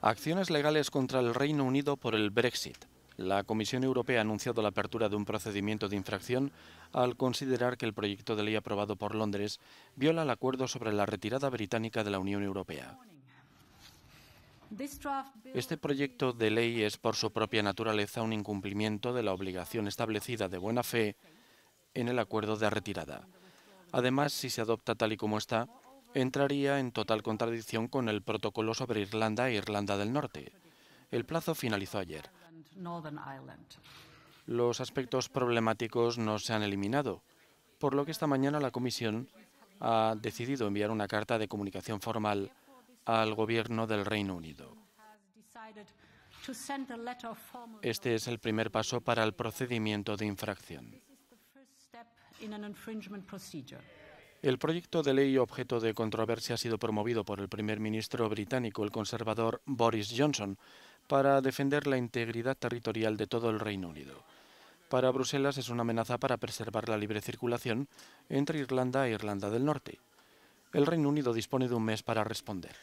Acciones legales contra el Reino Unido por el Brexit. La Comisión Europea ha anunciado la apertura de un procedimiento de infracción al considerar que el proyecto de ley aprobado por Londres viola el acuerdo sobre la retirada británica de la Unión Europea. Este proyecto de ley es por su propia naturaleza un incumplimiento de la obligación establecida de buena fe en el acuerdo de retirada. Además, si se adopta tal y como está, entraría en total contradicción con el protocolo sobre Irlanda e Irlanda del Norte. El plazo finalizó ayer. Los aspectos problemáticos no se han eliminado, por lo que esta mañana la Comisión ha decidido enviar una carta de comunicación formal al Gobierno del Reino Unido. Este es el primer paso para el procedimiento de infracción. El proyecto de ley objeto de controversia ha sido promovido por el primer ministro británico, el conservador Boris Johnson, para defender la integridad territorial de todo el Reino Unido. Para Bruselas es una amenaza para preservar la libre circulación entre Irlanda e Irlanda del Norte. El Reino Unido dispone de un mes para responder.